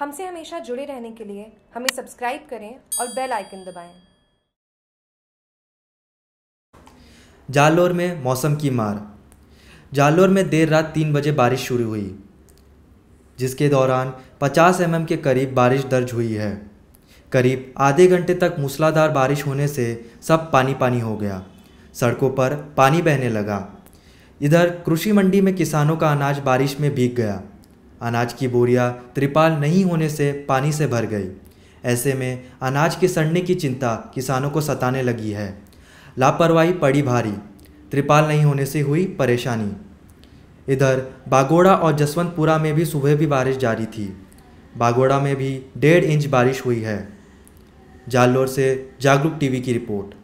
हमसे हमेशा जुड़े रहने के लिए हमें सब्सक्राइब करें और बेल आइकन दबाएं। जालोर में मौसम की मार जालोर में देर रात तीन बजे बारिश शुरू हुई जिसके दौरान 50 एमएम के करीब बारिश दर्ज हुई है करीब आधे घंटे तक मूसलाधार बारिश होने से सब पानी पानी हो गया सड़कों पर पानी बहने लगा इधर कृषि मंडी में किसानों का अनाज बारिश में भीग गया अनाज की बोरियां त्रिपाल नहीं होने से पानी से भर गई ऐसे में अनाज के सड़ने की चिंता किसानों को सताने लगी है लापरवाही पड़ी भारी त्रिपाल नहीं होने से हुई परेशानी इधर बागोड़ा और जसवंतपुरा में भी सुबह भी बारिश जारी थी बागोड़ा में भी डेढ़ इंच बारिश हुई है जालोर से जागरूक टीवी की रिपोर्ट